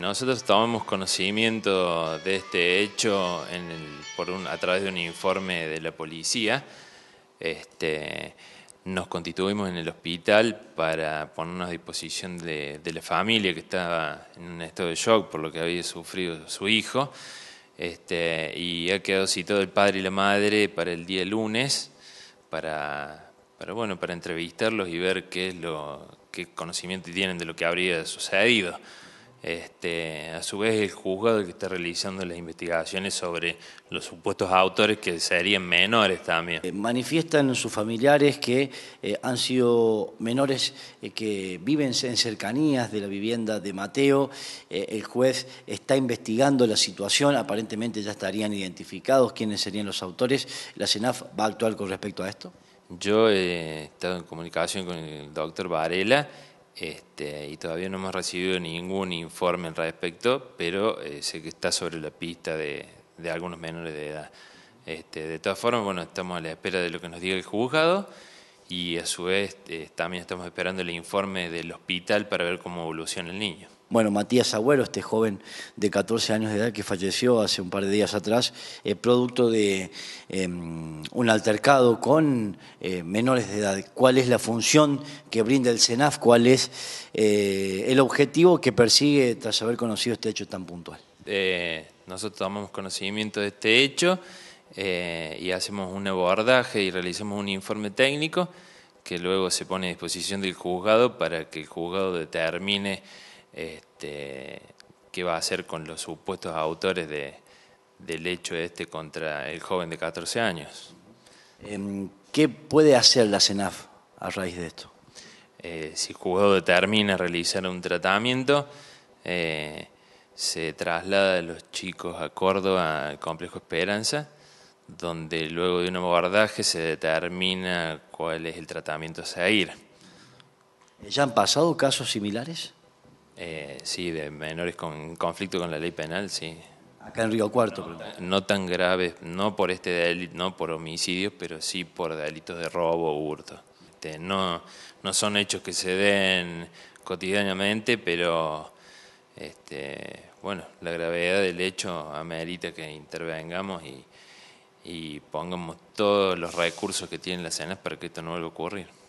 Nosotros tomamos conocimiento de este hecho por a través de un informe de la policía. Este, nos constituimos en el hospital para ponernos a disposición de, la familia que estaba en un estado de shock por lo que había sufrido su hijo. Este, y ha quedado citado el padre y la madre para el día lunes para, para, bueno, para entrevistarlos y ver qué qué conocimiento tienen de lo que habría sucedido. Este, a su vez, el juzgado que está realizando las investigaciones sobre los supuestos autores que serían menores también. Eh, manifiestan sus familiares que eh, han sido menores eh, que viven en cercanías de la vivienda de Mateo. el juez está investigando la situación, aparentemente ya estarían identificados quiénes serían los autores. ¿La CENAF va a actuar con respecto a esto? Yo he estado en comunicación con el doctor Varela este, y todavía no hemos recibido ningún informe al respecto, pero eh, sé que está sobre la pista de, algunos menores de edad. Este, de todas formas, bueno, estamos a la espera de lo que nos diga el juzgado y a su vez eh, también estamos esperando el informe del hospital para ver cómo evoluciona el niño. Bueno, Matías Agüero, este joven de 14 años de edad que falleció hace un par de días atrás, eh, producto de em, un altercado con eh, menores de edad. ¿Cuál es la función que brinda el SENAF? ¿Cuál es eh, el objetivo que persigue tras haber conocido este hecho tan puntual? nosotros tomamos conocimiento de este hecho y hacemos un abordaje y realizamos un informe técnico que luego se pone a disposición del juzgado para que el juzgado determine este, qué va a hacer con los supuestos autores del hecho este contra el joven de 14 años. Em, ¿Qué puede hacer la CENAF a raíz de esto? Eh, si el juzgado determina realizar un tratamiento, eh, se traslada a los chicos a Córdoba, al complejo Esperanza, donde luego de un abordaje se determina cuál es el tratamiento a seguir. ¿Ya han pasado casos similares? Eh, sí, de menores con conflicto con la ley penal, sí. Acá en Río Cuarto. No, no tan graves, no por este delito, no por homicidios, pero sí por delitos de robo o hurto. Este, no, no son hechos que se den cotidianamente, pero este, bueno, la gravedad del hecho amerita que intervengamos y, y pongamos todos los recursos que tienen las cenas para que esto no vuelva a ocurrir.